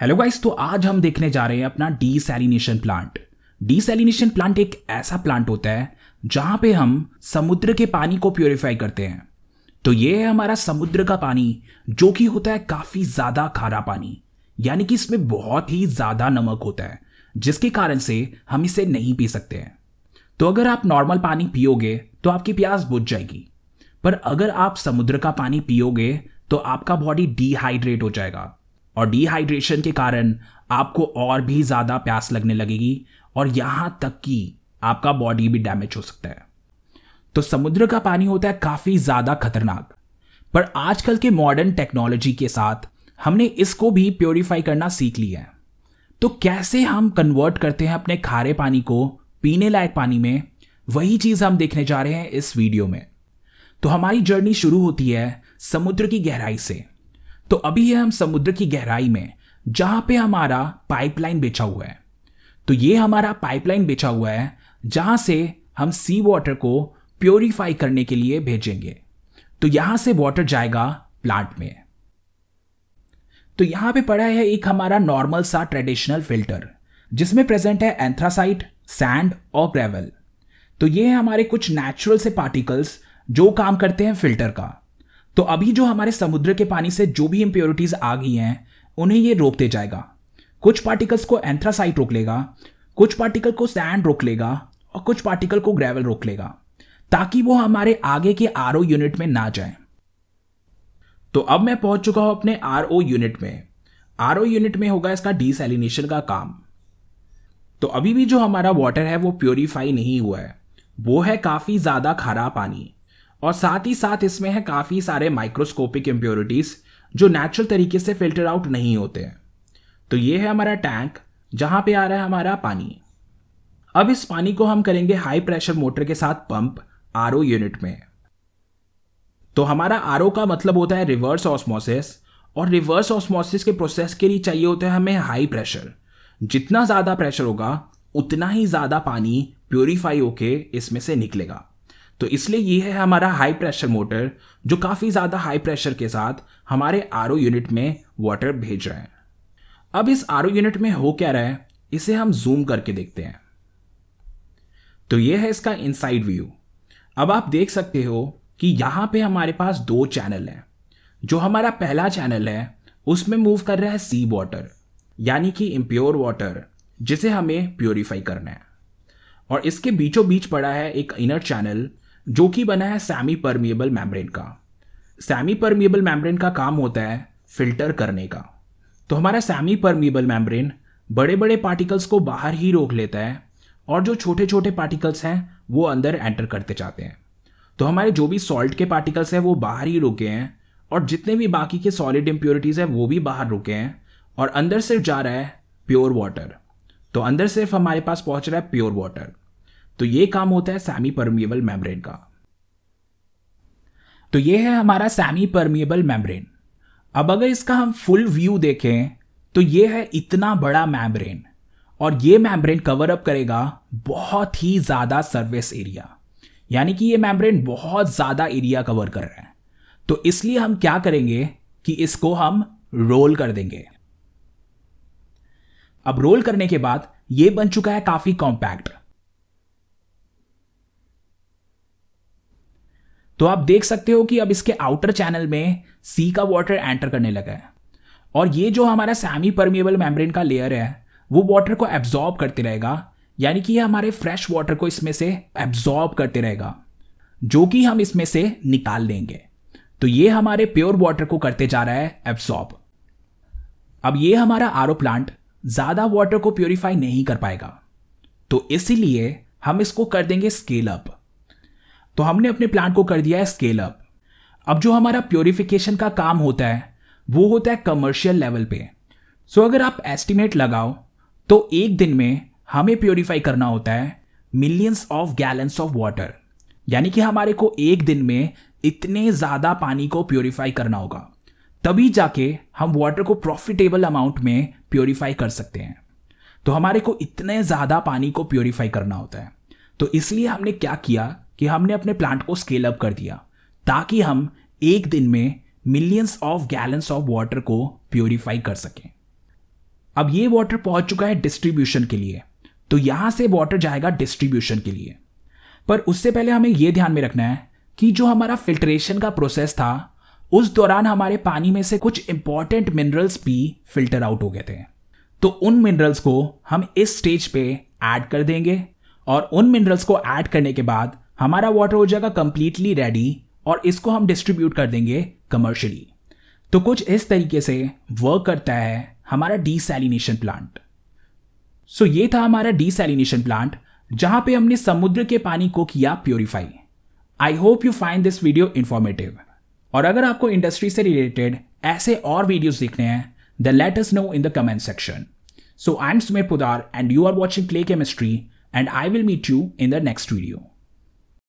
hello guys तो आज हम देखने जा रहे हैं अपना डीसेलिनेशन प्लांट डीसेलिनेशन प्लांट एक ऐसा प्लांट होता है जहां पे हम समुद्र के पानी को प्योरीफाई करते हैं तो ये है हमारा समुद्र का पानी जो कि होता है काफ़ी ज़्यादा खारा पानी यानी कि इसमें बहुत ही ज़्यादा नमक होता है जिसके कारण से हम इसे नहीं पी सकते हैं तो अगर आप नॉर्मल पानी पियोगे तो आपकी प्यास बुझ जाएगी पर अगर आप समुद्र का पानी पियोगे तो आपका बॉडी डिहाइड्रेट हो जाएगा और डिहाइड्रेशन के कारण आपको और भी ज़्यादा प्यास लगने लगेगी और यहाँ तक कि आपका बॉडी भी डैमेज हो सकता है तो समुद्र का पानी होता है काफ़ी ज़्यादा खतरनाक पर आजकल के मॉडर्न टेक्नोलॉजी के साथ हमने इसको भी प्योरीफाई करना सीख लिया है तो कैसे हम कन्वर्ट करते हैं अपने खारे पानी को पीने लायक पानी में वही चीज़ हम देखने जा रहे हैं इस वीडियो में तो हमारी जर्नी शुरू होती है समुद्र की गहराई से तो अभी है हम समुद्र की गहराई में जहां पे हमारा पाइपलाइन बेचा हुआ है तो ये हमारा पाइपलाइन बेचा हुआ है जहां से हम सी वाटर को प्योरीफाई करने के लिए भेजेंगे तो यहां से वाटर जाएगा प्लांट में तो यहां पे पड़ा है एक हमारा नॉर्मल सा ट्रेडिशनल फिल्टर जिसमें प्रेजेंट है एंथ्रासाइट सैंड और ग्रेवल तो ये है हमारे कुछ नेचुरल से पार्टिकल्स जो काम करते हैं फिल्टर का तो अभी जो हमारे समुद्र के पानी से जो भी इंप्योरिटीज आ गई हैं उन्हें ये रोकते जाएगा कुछ पार्टिकल्स को एंथ्रासाइट रोक लेगा कुछ पार्टिकल को सैंड रोक लेगा और कुछ पार्टिकल को ग्रेवल रोक लेगा ताकि वो हमारे आगे के आर यूनिट में ना जाए तो अब मैं पहुंच चुका हूं अपने आर यूनिट में आर यूनिट में होगा इसका डिसलिनेशन का काम तो अभी भी जो हमारा वाटर है वो प्योरीफाई नहीं हुआ है वो है काफ़ी ज़्यादा खारा पानी और साथ ही साथ इसमें है काफ़ी सारे माइक्रोस्कोपिक इम्प्योरिटीज़ जो नेचुरल तरीके से फिल्टर आउट नहीं होते हैं तो ये है हमारा टैंक जहाँ पे आ रहा है हमारा पानी अब इस पानी को हम करेंगे हाई प्रेशर मोटर के साथ पंप आर यूनिट में तो हमारा आर का मतलब होता है रिवर्स ऑस्मोसिस और रिवर्स ऑस्मोसिस के प्रोसेस के लिए चाहिए होता है हमें हाई प्रेशर जितना ज़्यादा प्रेशर होगा उतना ही ज़्यादा पानी प्योरीफाई होके इसमें से निकलेगा तो इसलिए ये है हमारा हाई प्रेशर मोटर जो काफ़ी ज़्यादा हाई प्रेशर के साथ हमारे आर यूनिट में वाटर भेज रहे हैं अब इस आर यूनिट में हो क्या रहा है इसे हम जूम करके देखते हैं तो ये है इसका इनसाइड व्यू अब आप देख सकते हो कि यहाँ पे हमारे पास दो चैनल हैं जो हमारा पहला चैनल है उसमें मूव कर रहा है सी वाटर यानी कि इम्प्योर वाटर जिसे हमें प्योरीफाई करना है और इसके बीचों बीच पड़ा है एक इनर चैनल जो कि बना है सैमी परमिएबल मैम्ब्रेन का सेमी परमिएबल मैम्ब्रेन का काम होता है फिल्टर करने का तो हमारा सैमी परमिएबल मैम्ब्रेन बड़े बड़े पार्टिकल्स को बाहर ही रोक लेता है और जो छोटे छोटे पार्टिकल्स हैं वो अंदर एंटर करते जाते हैं तो हमारे जो भी सॉल्ट के पार्टिकल्स हैं वो बाहर ही रुके हैं और जितने भी बाकी के सॉलिड इम्प्योरिटीज़ हैं वो भी बाहर रुके हैं और अंदर सिर्फ जा रहा है प्योर वाटर तो अंदर सिर्फ हमारे पास पहुंच रहा है प्योर वाटर तो ये काम होता है सैमी परमिएबल मेम्ब्रेन का तो ये है हमारा सेमी परमिएबल मेम्ब्रेन अब अगर इसका हम फुल व्यू देखें तो ये है इतना बड़ा मैमब्रेन और ये मैमब्रेन कवर अप करेगा बहुत ही ज़्यादा सर्विस एरिया यानी कि ये मैमब्रेन बहुत ज़्यादा एरिया कवर कर रहा है तो इसलिए हम क्या करेंगे कि इसको हम रोल कर देंगे अब रोल करने के बाद ये बन चुका है काफ़ी कॉम्पैक्ट तो आप देख सकते हो कि अब इसके आउटर चैनल में सी का वाटर एंटर करने लगा है और ये जो हमारा सेमी परमिएबल मेम्ब्रेन का लेयर है वो वाटर को एब्जॉर्ब करते रहेगा यानी कि ये हमारे फ्रेश वाटर को इसमें से एब्जॉर्ब करते रहेगा जो कि हम इसमें से निकाल देंगे तो ये हमारे प्योर वाटर को करते जा रहा है एब्सॉर्ब अब ये हमारा आर प्लांट ज़्यादा वाटर को प्योरीफाई नहीं कर पाएगा तो इसीलिए हम इसको कर देंगे स्केल अप तो हमने अपने प्लांट को कर दिया है स्केल अप अब जो हमारा प्योरिफिकेशन का काम होता है वो होता है कमर्शियल लेवल पे सो अगर आप एस्टिमेट लगाओ तो एक दिन में हमें प्योरीफाई करना होता है millions of gallons of water यानी कि हमारे को एक दिन में इतने ज़्यादा पानी को प्योरीफाई करना होगा तभी जाके हम वाटर को प्रॉफिटेबल अमाउंट में प्योरीफाई कर सकते हैं तो हमारे को इतने ज़्यादा पानी को प्योरीफाई करना होता है तो इसलिए हमने क्या किया कि हमने अपने प्लांट को स्केल अप कर दिया ताकि हम एक दिन में millions of gallons of water को प्योरीफाई कर सकें अब ये वाटर पहुंच चुका है डिस्ट्रीब्यूशन के लिए तो यहां से वाटर जाएगा डिस्ट्रीब्यूशन के लिए पर उससे पहले हमें यह ध्यान में रखना है कि जो हमारा फिल्ट्रेशन का प्रोसेस था उस दौरान हमारे पानी में से कुछ इंपॉर्टेंट मिनरल्स भी फिल्टर आउट हो गए थे तो उन मिनरल्स को हम इस स्टेज पे ऐड कर देंगे और उन मिनरल्स को ऐड करने के बाद हमारा वाटर हो जाएगा कंप्लीटली रेडी और इसको हम डिस्ट्रीब्यूट कर देंगे कमर्शली तो कुछ इस तरीके से वर्क करता है हमारा डीसैलिनेशन प्लांट सो ये था हमारा डीसैलिनेशन प्लांट जहां पे हमने समुद्र के पानी को किया purify I hope you find this video informative और अगर आपको इंडस्ट्री से रिलेटेड ऐसे और वीडियोस देखने हैं the latest know in the comment section so I am Sumer Poddar and you are watching play chemistry and I will meet you in the next video